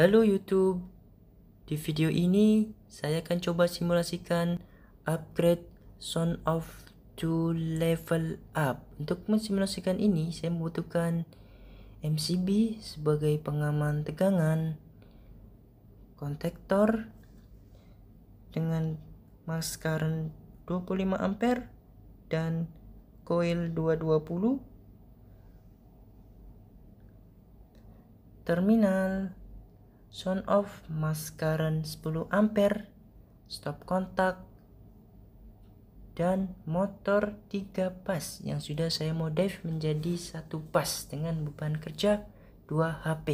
Halo YouTube, di video ini saya akan coba simulasikan upgrade Son of to level up. Untuk mensimulasikan ini saya membutuhkan MCB sebagai pengaman tegangan, kontaktor dengan max current 25 ampere dan coil 220 terminal Sound off, mass current 10 ampere, stop kontak, dan motor 3 pas yang sudah saya modif menjadi satu pas dengan beban kerja 2 HP.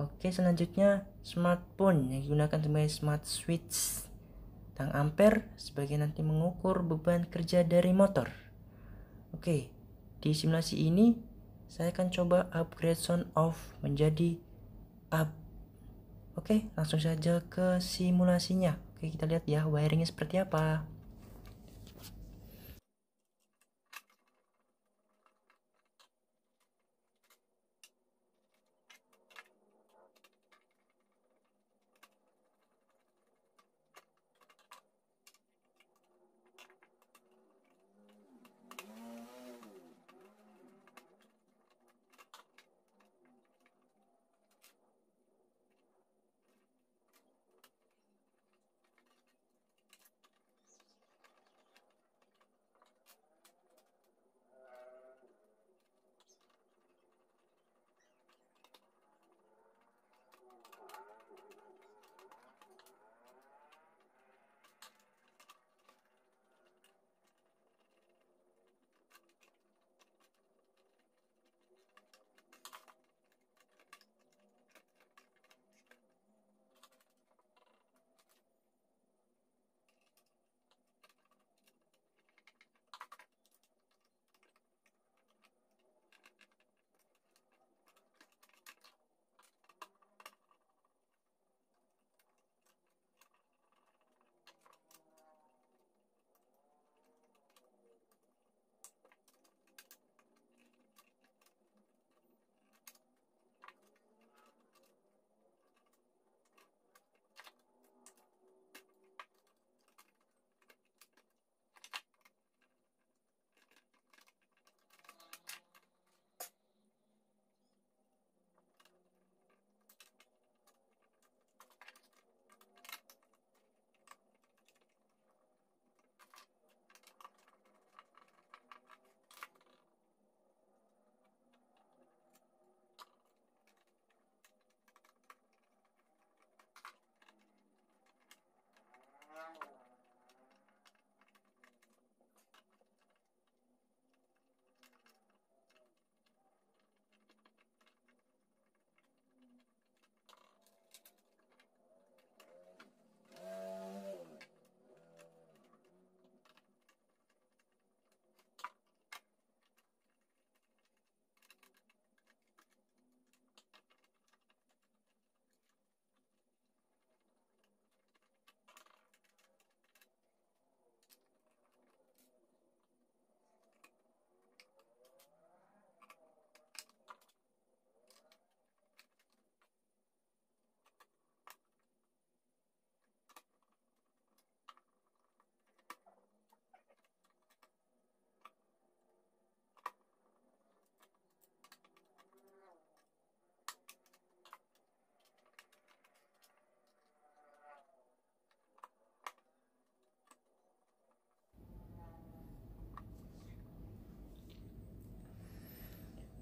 Oke, selanjutnya smartphone yang digunakan sebagai smart switch tang ampere sebagai nanti mengukur beban kerja dari motor. Oke, di simulasi ini saya akan coba upgrade sound off menjadi up oke langsung saja ke simulasinya oke kita lihat ya wiringnya seperti apa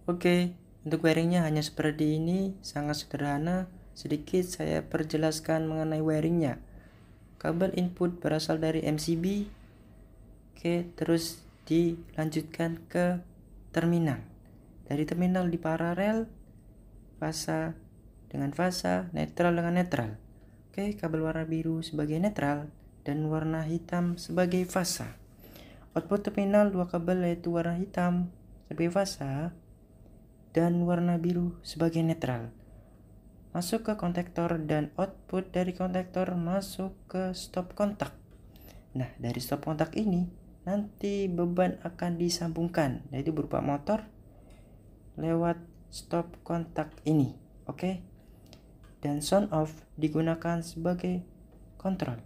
Oke, untuk wiringnya hanya seperti ini, sangat sederhana. Sedikit saya perjelaskan mengenai wiringnya. Kabel input berasal dari MCB. Oke, terus dilanjutkan ke terminal. Dari terminal di paralel, fasa dengan fasa, netral dengan netral. Oke, kabel warna biru sebagai netral dan warna hitam sebagai fasa. Output terminal dua kabel yaitu warna hitam sebagai fasa dan warna biru sebagai netral. Masuk ke kontaktor dan output dari kontaktor masuk ke stop kontak. Nah, dari stop kontak ini nanti beban akan disambungkan yaitu berupa motor lewat stop kontak ini. Oke. Dan sound off digunakan sebagai kontrol.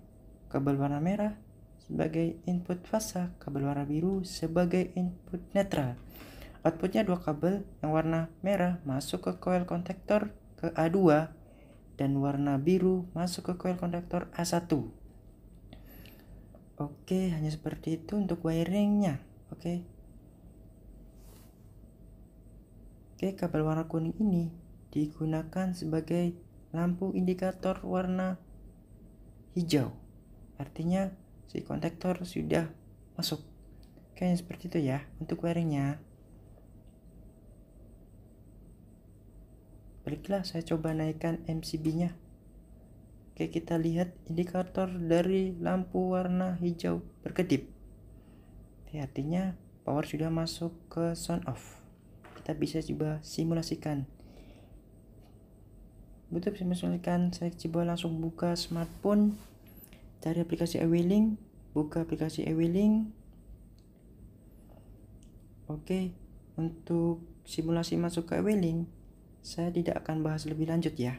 Kabel warna merah sebagai input fase kabel warna biru sebagai input netral outputnya dua kabel yang warna merah masuk ke coil kontaktor ke A2 dan warna biru masuk ke coil kontaktor A1 oke hanya seperti itu untuk wiringnya oke oke kabel warna kuning ini digunakan sebagai lampu indikator warna hijau artinya si kontaktor sudah masuk Kayaknya seperti itu ya untuk wiringnya. baiklah saya coba naikkan MCB nya oke kita lihat indikator dari lampu warna hijau berkedip Oke, artinya power sudah masuk ke sound off kita bisa coba simulasikan untuk simulasikan saya coba langsung buka smartphone cari aplikasi e-wheeling buka aplikasi e-wheeling oke untuk simulasi masuk ke e-wheeling saya tidak akan bahas lebih lanjut ya.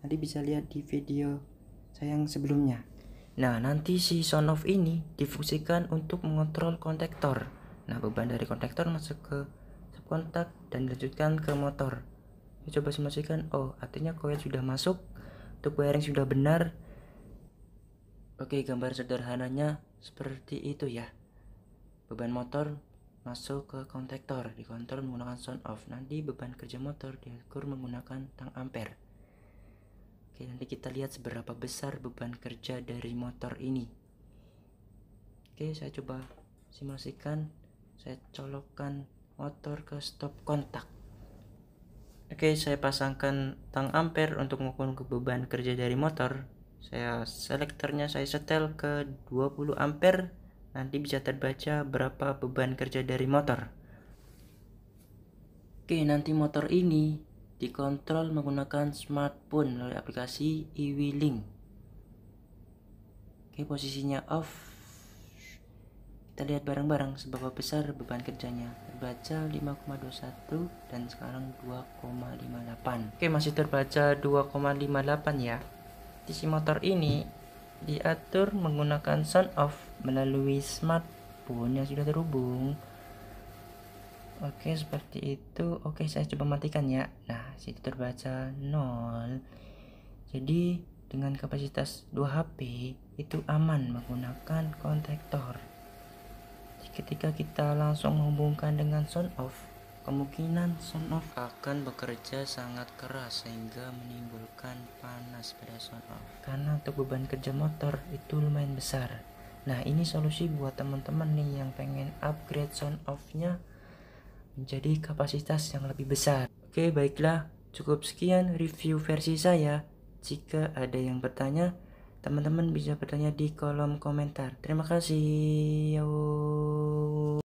Nanti bisa lihat di video saya yang sebelumnya. Nah, nanti si sonoff ini difungsikan untuk mengontrol kontaktor. Nah, beban dari kontaktor masuk ke subkontak dan dilanjutkan ke motor. Kita coba simulasikan, oh artinya koil sudah masuk, untuk wiring sudah benar. Oke, gambar sederhananya seperti itu ya. Beban motor masuk ke kontaktor di dikontrol menggunakan sound off nanti beban kerja motor diukur menggunakan tang ampere oke nanti kita lihat seberapa besar beban kerja dari motor ini oke saya coba simulasikan saya colokkan motor ke stop kontak oke saya pasangkan tang ampere untuk mengukur ke beban kerja dari motor saya selektornya saya setel ke 20 ampere nanti bisa terbaca berapa beban kerja dari motor. Oke, nanti motor ini dikontrol menggunakan smartphone melalui aplikasi e-wheeling. Oke, posisinya off. Kita lihat bareng-bareng seberapa besar beban kerjanya. Terbaca 5,21 dan sekarang 2,58. Oke, masih terbaca 2,58 ya. Di si motor ini diatur menggunakan sound off melalui smartphone yang sudah terhubung oke seperti itu oke saya coba matikan ya nah situ terbaca 0 jadi dengan kapasitas 2 HP itu aman menggunakan kontaktor. ketika kita langsung menghubungkan dengan sound off Kemungkinan off akan bekerja sangat keras sehingga menimbulkan panas pada off karena untuk beban kerja motor itu lumayan besar. Nah ini solusi buat teman-teman nih yang pengen upgrade son off-nya menjadi kapasitas yang lebih besar. Oke baiklah cukup sekian review versi saya. Jika ada yang bertanya teman-teman bisa bertanya di kolom komentar. Terima kasih. Yo.